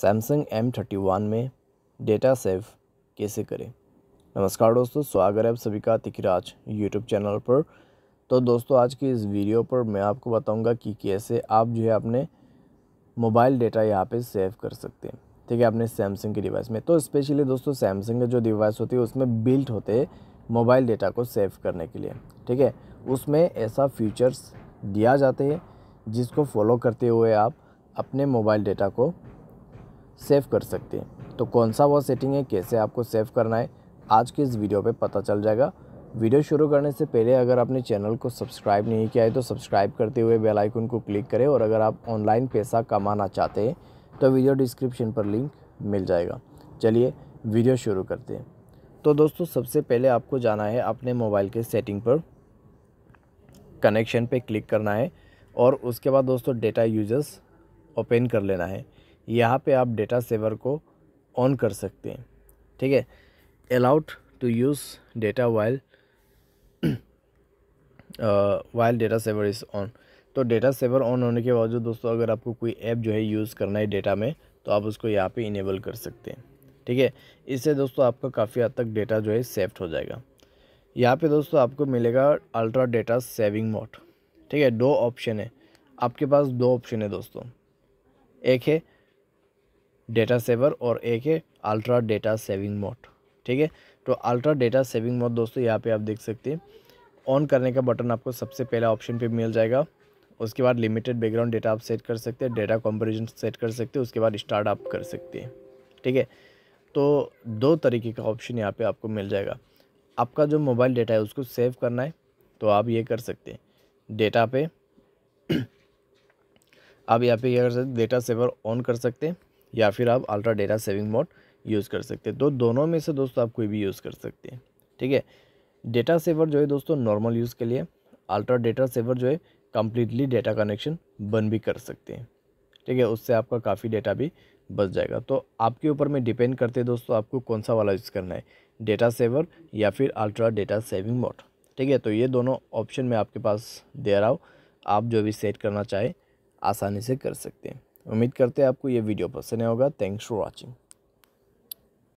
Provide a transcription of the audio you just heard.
Samsung M thirty one में data save कैसे करें नमस्कार दोस्तों स्वागत है आप सभी का तिकराज यूट्यूब चैनल पर तो दोस्तों आज की इस वीडियो पर मैं आपको बताऊंगा कि कैसे आप जो है अपने मोबाइल डेटा यहाँ पे सेव कर सकते हैं ठीक है अपने सैमसंग के डिवाइस में तो स्पेशली दोस्तों सैमसंग का जो डिवाइस होती है उसमें बिल्ट होते हैं मोबाइल डेटा को सेव करने के लिए ठीक है उसमें ऐसा फीचर्स दिया जाते हैं जिसको फॉलो करते हुए आप अपने मोबाइल डेटा को सेव कर सकते हैं तो कौन सा वो सेटिंग है कैसे आपको सेव करना है आज के इस वीडियो पे पता चल जाएगा वीडियो शुरू करने से पहले अगर आपने चैनल को सब्सक्राइब नहीं किया है तो सब्सक्राइब करते हुए बेल आइकन को क्लिक करें और अगर आप ऑनलाइन पैसा कमाना चाहते हैं तो वीडियो डिस्क्रिप्शन पर लिंक मिल जाएगा चलिए वीडियो शुरू करते हैं तो दोस्तों सबसे पहले आपको जाना है अपने मोबाइल के सेटिंग पर कनेक्शन पर क्लिक करना है और उसके बाद दोस्तों डेटा यूजर्स ओपन कर लेना है यहाँ पे आप डेटा सेवर को ऑन कर सकते हैं ठीक है allowed to use data while while data saver is on तो डेटा सेवर ऑन होने के बावजूद दोस्तों अगर आपको कोई ऐप जो है यूज़ करना है डेटा में तो आप उसको यहाँ पे इनेबल कर सकते हैं ठीक है इससे दोस्तों आपका काफ़ी हद तक डेटा जो है सेफ्ट हो जाएगा यहाँ पे दोस्तों आपको मिलेगा अल्ट्रा डेटा सेविंग मोड ठीक है दो ऑप्शन है आपके पास दो ऑप्शन है दोस्तों एक है डेटा सेवर और एक है अल्ट्रा डेटा सेविंग मोड ठीक है तो अल्ट्रा डेटा सेविंग मोड दोस्तों यहाँ पे आप देख सकते हैं ऑन करने का बटन आपको सबसे पहला ऑप्शन पे मिल जाएगा उसके बाद लिमिटेड बैकग्राउंड डेटा आप सेट कर सकते हैं डेटा कंपेरिजन सेट कर सकते हैं उसके बाद स्टार्ट आप कर सकते हैं ठीक है तो दो तरीके का ऑप्शन यहाँ पर आपको मिल जाएगा आपका जो मोबाइल डेटा है उसको सेव करना है तो आप ये कर सकते हैं डेटा पे आप यहाँ पे क्या कर सकते डेटा सेवर ऑन कर सकते हैं या फिर आप ultra data saving mode use कर सकते हैं तो दोनों में से दोस्तों आप कोई भी यूज़ कर सकते हैं ठीक है डेटा सेवर जो है दोस्तों नॉर्मल यूज़ के लिए अल्ट्रा डेटा सेवर जो है कम्प्लीटली डेटा कनेक्शन बंद भी कर सकते हैं ठीक है उससे आपका काफ़ी डेटा भी बच जाएगा तो आपके ऊपर में डिपेंड करते हैं दोस्तों आपको कौन सा वाला यूज़ करना है डेटा सेवर या फिर अल्ट्रा डेटा सेविंग मोड ठीक है तो ये दोनों ऑप्शन मैं आपके पास दे रहा हूँ आप जो भी सेट करना चाहें आसानी से कर सकते हैं उम्मीद करते हैं आपको ये वीडियो पसंद आएगा थैंक्स फॉर वॉचिंग